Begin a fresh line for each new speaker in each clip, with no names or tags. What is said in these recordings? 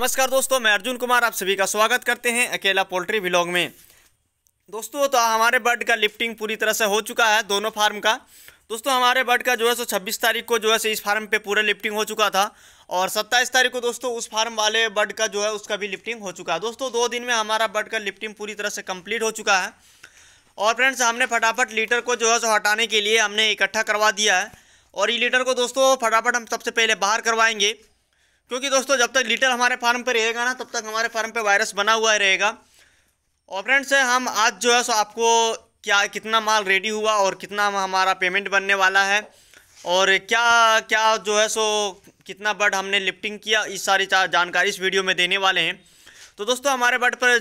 नमस्कार दोस्तों मैं अर्जुन कुमार आप सभी का स्वागत करते हैं अकेला पोल्ट्री ब्लॉग में दोस्तों तो हमारे बर्ड का लिफ्टिंग पूरी तरह से हो चुका है दोनों फार्म का दोस्तों हमारे बर्ड का जो है सो 26 तारीख को जो है सो इस फार्म पे पूरा लिफ्टिंग हो चुका था और 27 तारीख को दोस्तों उस फार्म वाले बर्ड का जो है उसका भी लिफ्टिंग हो चुका है दोस्तों दो दिन में हमारा बर्ड का लिफ्टिंग पूरी तरह से कम्प्लीट हो चुका है और फ्रेंड्स हमने फटाफट लीटर को जो है सो हटाने के लिए हमने इकट्ठा करवा दिया है और ये लीटर को दोस्तों फटाफट हम सबसे पहले बाहर करवाएंगे क्योंकि दोस्तों जब तक लीटर हमारे फार्म पर रहेगा ना तब तक हमारे फार्म पर वायरस बना हुआ रहेगा और फ्रेंड्स हम आज जो है सो आपको क्या कितना माल रेडी हुआ और कितना हमारा पेमेंट बनने वाला है और क्या क्या जो है सो कितना बर्ड हमने लिफ्टिंग किया इस सारी जानकारी इस वीडियो में देने वाले हैं तो दोस्तों हमारे बर्ड पर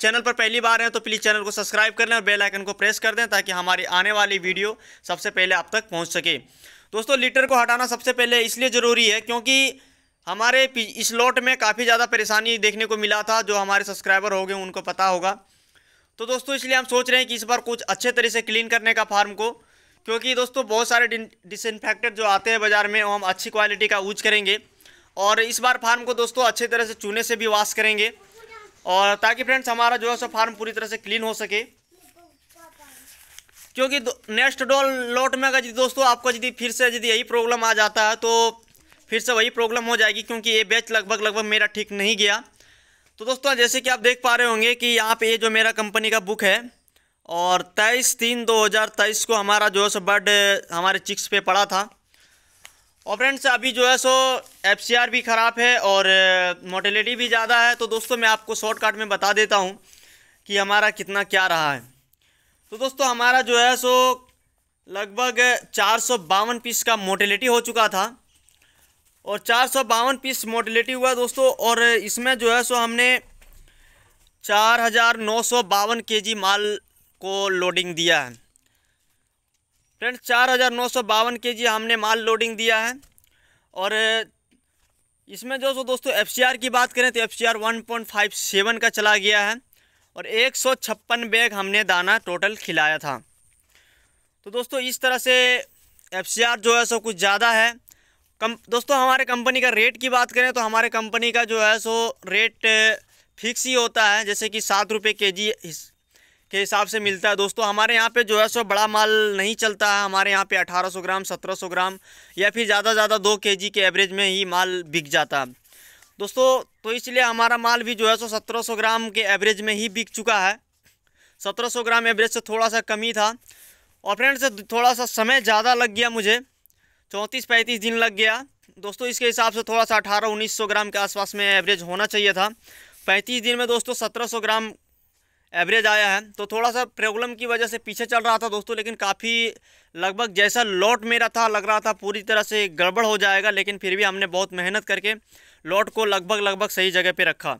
चैनल पर पहली बार हैं तो प्लीज़ चैनल को सब्सक्राइब कर लें और बेल आइकन को प्रेस कर दें ताकि हमारी आने वाली वीडियो सबसे पहले आप तक पहुंच सके दोस्तों लीटर को हटाना सबसे पहले इसलिए ज़रूरी है क्योंकि हमारे इस लॉट में काफ़ी ज़्यादा परेशानी देखने को मिला था जो हमारे सब्सक्राइबर हो गए उनको पता होगा तो दोस्तों इसलिए हम सोच रहे हैं कि इस बार कुछ अच्छे तरह से क्लीन करने का फार्म को क्योंकि दोस्तों बहुत सारे डिसइनफेक्टेड जो आते हैं बाज़ार में वो हम अच्छी क्वालिटी का यूज करेंगे और इस बार फार्म को दोस्तों अच्छे तरह से चूने से भी वाश करेंगे और ताकि फ्रेंड्स हमारा जो है सो फार्म पूरी तरह से क्लीन हो सके क्योंकि नेक्स्ट डॉल लॉट में अगर दोस्तों आपको यदि फिर से यदि यही प्रॉब्लम आ जाता है तो फिर से वही प्रॉब्लम हो जाएगी क्योंकि ये बैच लगभग लगभग मेरा ठीक नहीं गया तो दोस्तों जैसे कि आप देख पा रहे होंगे कि यहाँ पे ये जो मेरा कंपनी का बुक है और तेईस तीन दो हज़ार तेईस को हमारा जो है सो बर्ड हमारे चिक्स पे पड़ा था और फ्रेंड्स अभी जो है सो एफ भी ख़राब है और मोटेलिटी भी ज़्यादा है तो दोस्तों मैं आपको शॉर्टकट में बता देता हूँ कि हमारा कितना क्या रहा है तो दोस्तों हमारा जो है सो लगभग चार पीस का मोटेलिटी हो चुका था और चार सौ बावन पीस मोटिलिटी हुआ दोस्तों और इसमें जो है सो हमने चार हज़ार नौ सौ बावन के जी माल को लोडिंग दिया है फ्रेंड्स चार हज़ार नौ सौ बावन के जी हमने माल लोडिंग दिया है और इसमें जो सो दोस्तों एफ की बात करें तो F C one point five seven का चला गया है और एक सौ छप्पन बैग हमने दाना टोटल खिलाया था तो दोस्तों इस तरह से एफ जो है सो कुछ ज़्यादा है कम दोस्तों हमारे कंपनी का रेट की बात करें तो हमारे कंपनी का जो है सो रेट फिक्स ही होता है जैसे कि सात रुपये के जी के हिसाब से मिलता है दोस्तों हमारे यहाँ पे जो है सो बड़ा माल नहीं चलता है हमारे यहाँ पे 1800 ग्राम 1700 ग्राम या फिर ज़्यादा ज़्यादा दो के जी के एवरेज में ही माल बिक जाता है दोस्तों तो इसलिए हमारा माल भी जो है सो सौ ग्राम के एवरेज में ही बिक चुका है सौ ग्राम एवरेज से थोड़ा सा कमी था और फ्रेंड से थोड़ा सा समय ज़्यादा लग गया मुझे चौंतीस पैंतीस दिन लग गया दोस्तों इसके हिसाब से थोड़ा सा अठारह उन्नीस सौ ग्राम के आसपास में एवरेज होना चाहिए था पैंतीस दिन में दोस्तों सत्रह सौ ग्राम एवरेज आया है तो थोड़ा सा प्रॉब्लम की वजह से पीछे चल रहा था दोस्तों लेकिन काफ़ी लगभग जैसा लॉट मेरा था लग रहा था पूरी तरह से गड़बड़ हो जाएगा लेकिन फिर भी हमने बहुत मेहनत करके लॉट को लगभग लगभग सही जगह पर रखा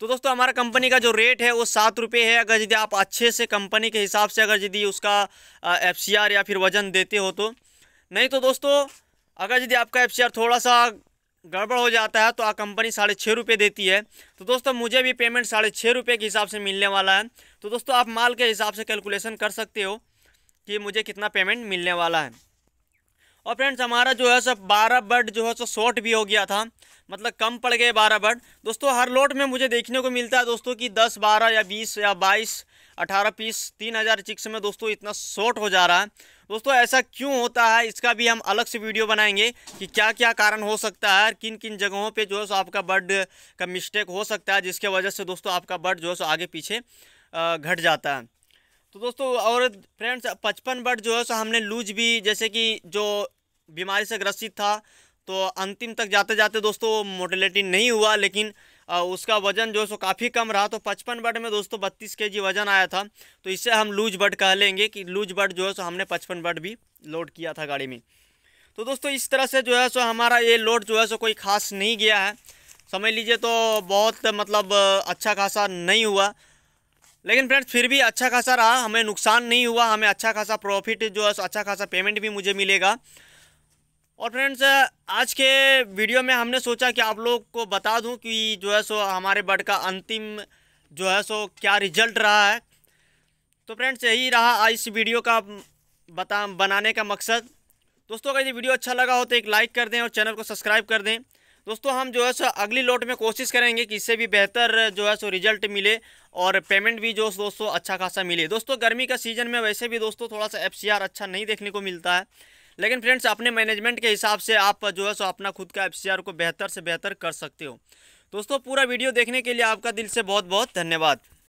तो दोस्तों हमारा कंपनी का जो रेट है वो सात रुपये है अगर यदि आप अच्छे से कंपनी के हिसाब से अगर यदि उसका एफ या फिर वज़न देते हो तो नहीं तो दोस्तों अगर यदि आपका एफ शेयर थोड़ा सा गड़बड़ हो जाता है तो आ कंपनी साढ़े छः रुपये देती है तो दोस्तों मुझे भी पेमेंट साढ़े छः रुपये के हिसाब से मिलने वाला है तो दोस्तों आप माल के हिसाब से कैलकुलेशन कर सकते हो कि मुझे कितना पेमेंट मिलने वाला है और फ्रेंड्स हमारा जो है सो बारह बर्ड जो है सो शॉर्ट भी हो गया था मतलब कम पड़ गए बारह बर्ड दोस्तों हर लोट में मुझे देखने को मिलता है दोस्तों कि दस बारह या बीस या बाईस अठारह पीस तीन हज़ार चिक्स में दोस्तों इतना शॉर्ट हो जा रहा है दोस्तों ऐसा क्यों होता है इसका भी हम अलग से वीडियो बनाएंगे कि क्या क्या कारण हो सकता है किन किन जगहों पे जो है सो आपका बर्ड का मिस्टेक हो सकता है जिसके वजह से दोस्तों आपका बर्ड जो है सो आगे पीछे घट जाता है तो दोस्तों और फ्रेंड्स पचपन बर्ड जो है सो हमने लूज भी जैसे कि जो बीमारी से ग्रसित था तो अंतिम तक जाते जाते दोस्तों मोटिलिटी नहीं हुआ लेकिन उसका वज़न जो है सो काफ़ी कम रहा तो पचपन बर्ड में दोस्तों बत्तीस के जी वज़न आया था तो इसे हम लूज बर्ड कह लेंगे कि लूज बर्ड जो है सो हमने पचपन बर्ड भी लोड किया था गाड़ी में तो दोस्तों इस तरह से जो है सो हमारा ये लोड जो है सो कोई खास नहीं गया है समझ लीजिए तो बहुत मतलब अच्छा खासा नहीं हुआ लेकिन फ्रेंड्स फिर भी अच्छा खासा रहा हमें नुकसान नहीं हुआ हमें अच्छा खासा प्रॉफिट जो है सो अच्छा खासा पेमेंट भी मुझे मिलेगा और फ्रेंड्स आज के वीडियो में हमने सोचा कि आप लोग को बता दूं कि जो है सो हमारे बर्ड का अंतिम जो है सो क्या रिजल्ट रहा है तो फ्रेंड्स यही रहा आज इस वीडियो का बता बनाने का मकसद दोस्तों अगर ये वीडियो अच्छा लगा हो तो एक लाइक कर दें और चैनल को सब्सक्राइब कर दें दोस्तों हम जो है सो अगली लोट में कोशिश करेंगे कि इससे भी बेहतर जो है सो रिजल्ट मिले और पेमेंट भी जो दोस्तों अच्छा खासा मिले दोस्तों गर्मी का सीज़न में वैसे भी दोस्तों थोड़ा सा एफ अच्छा नहीं देखने को मिलता है लेकिन फ्रेंड्स अपने मैनेजमेंट के हिसाब से आप जो है सो अपना खुद का एफ को बेहतर से बेहतर कर सकते हो दोस्तों पूरा वीडियो देखने के लिए आपका दिल से बहुत बहुत धन्यवाद